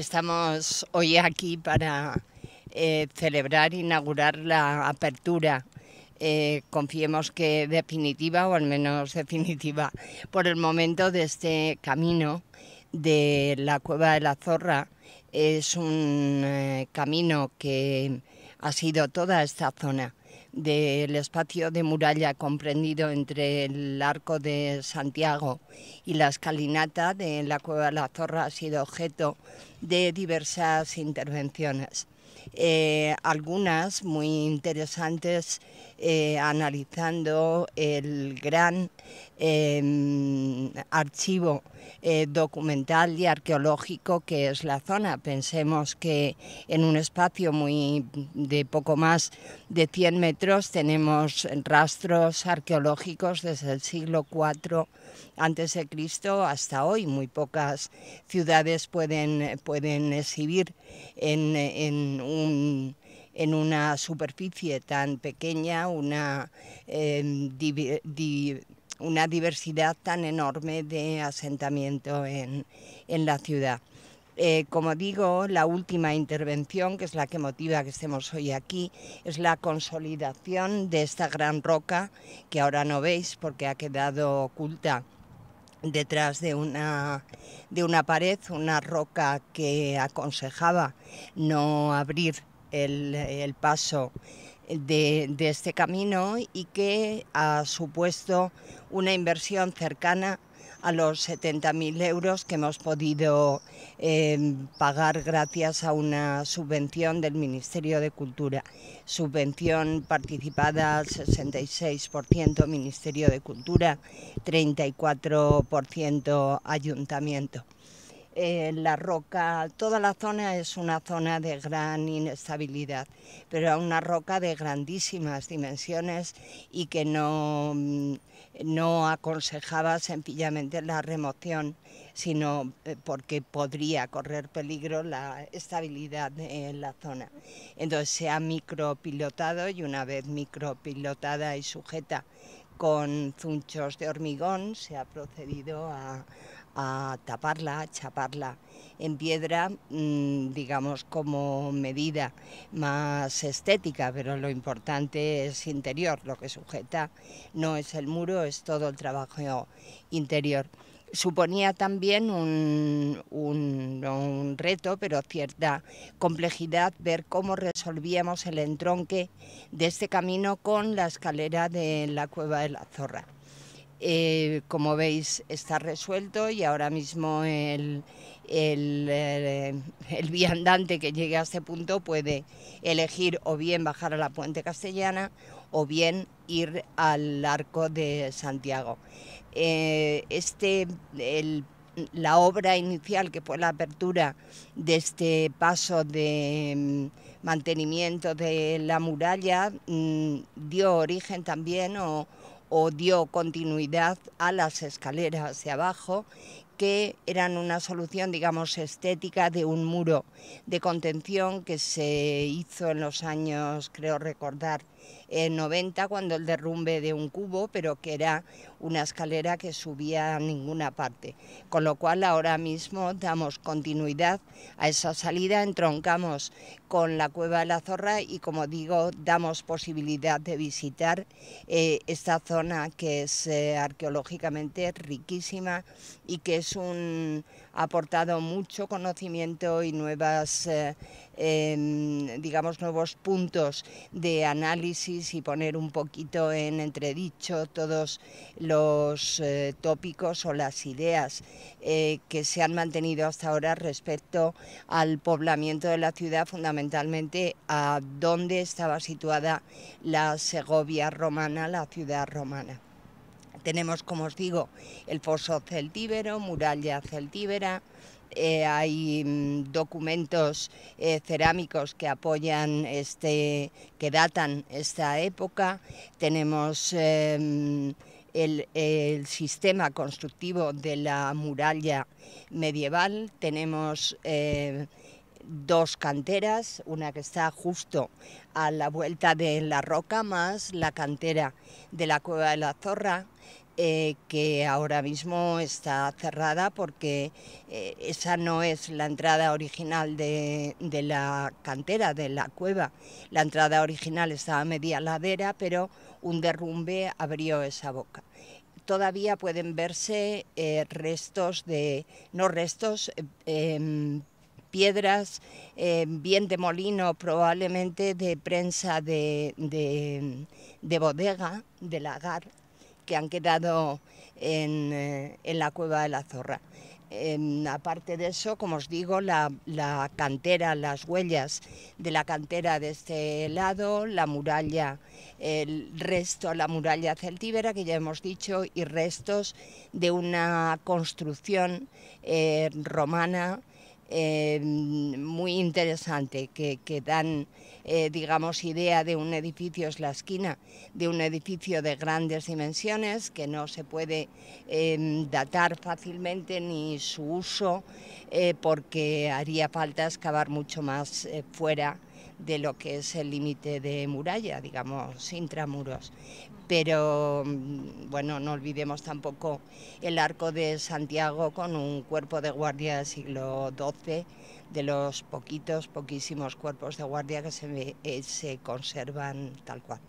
Estamos hoy aquí para eh, celebrar, inaugurar la apertura. Eh, confiemos que definitiva, o al menos definitiva, por el momento de este camino de la Cueva de la Zorra. Es un eh, camino que ha sido toda esta zona del espacio de muralla comprendido entre el Arco de Santiago y la escalinata de la Cueva de la Zorra ha sido objeto de diversas intervenciones. Eh, algunas muy interesantes eh, analizando el gran em, archivo eh, documental y arqueológico que es la zona. Pensemos que en un espacio muy de poco más de 100 metros tenemos rastros arqueológicos desde el siglo IV a.C. hasta hoy. Muy pocas ciudades pueden, pueden exhibir en en, una superficie tan pequeña, em, una, diversidad tan enorme de asentamiento en, la ciudad. Eh, como digo, la última intervención, que es la que motiva que estemos hoy aquí, es la consolidación de esta gran roca que ahora no veis porque ha quedado oculta detrás de una, de una pared, una roca que aconsejaba no abrir el, paso de, de, este camino y que ha supuesto una inversión cercana a los 70.000 euros que hemos podido em, pagar gracias a una subvención del Ministerio de Cultura. Subvención participada al 66% Ministerio de Cultura, 34% Ayuntamiento. Eh, la roca, toda la zona es una zona de gran inestabilidad, pero era una roca de grandísimas dimensiones y que no, mm, no aconsejaba sencillamente la remoción, sino eh, porque podría correr peligro la estabilidad en la zona. Entonces se ha micropilotado y una vez micropilotada y sujeta con zunchos de hormigón se ha procedido a, a taparla, a chaparla en piedra, mm, digamos, como medida más estética, pero lo importante es interior, lo que sujeta no es el muro, es todo el trabajo interior. Suponía también un, un reto, pero cierta complejidad, ver cómo resolvíamos el entronque de este camino con la escalera de la cueva de la zorra. Eh, como veis, está resuelto y ahora mismo el, el, eh, viandante que llegue a este punto puede elegir o bien bajar a la Puente Castellana o bien ir al Arco de Santiago. Eh, este, la obra inicial, que fue la apertura de este paso de mm, mantenimiento de la muralla, mm, dio origen también o o dio continuidad a las escaleras hacia abajo que eran una solución, digamos, estética de un muro de contención que se hizo en los años, creo recordar, 90, eh, cuando el derrumbe de un cubo, pero que era una escalera que subía a ninguna parte. Con lo cual ahora mismo damos continuidad a esa salida, entroncamos con la cueva de la zorra y, como digo, damos posibilidad de visitar eh, esta zona que es eh, arqueológicamente riquísima y que es un, ha aportado mucho conocimiento y nuevas, eh, em, digamos, nuevos puntos de análisis y poner un poquito en entredicho todos los eh, tópicos o las ideas eh, que se han mantenido hasta ahora respecto al poblamiento de la ciudad, fundamentalmente a dónde estaba situada la Segovia romana, la ciudad romana. Tenemos, como os digo, el foso celtíbero, muralla celtíbera, eh, hay mm, documentos eh, cerámicos que apoyan este, que datan esta época. Tenemos em, el, el, sistema constructivo de la muralla medieval. Tenemos eh, dos canteras, una que está justo a la vuelta de la roca, más la cantera de la cueva de la zorra, eh, que ahora mismo está cerrada porque eh, esa no es la entrada original de, la cantera, de la cueva. La entrada original estaba a media ladera, pero un derrumbe abrió esa boca. Todavía pueden verse eh, restos de, no restos, em, piedras, eh, bien de molino, probablemente de prensa de, bodega, de lagar, que han quedado eh, en, la cueva de la zorra. Em, aparte de eso, como os digo, la, cantera, las huellas de la cantera de este lado, la muralla, el resto, la muralla celtíbera que ya hemos dicho, y restos de una construcción eh, romana Em, muy interesante que, dan, eh, digamos, idea de un edificio, es la esquina, de un edificio de grandes dimensiones que no se puede em, datar fácilmente ni su uso eh, porque haría falta excavar mucho más eh, fuera de lo que es el límite de muralla, digamos, intramuros. Pero mm, bueno, no olvidemos tampoco el arco de Santiago con un cuerpo de guardia del siglo XII, de los poquitos, poquísimos cuerpos de guardia que se, eh, se conservan tal cual.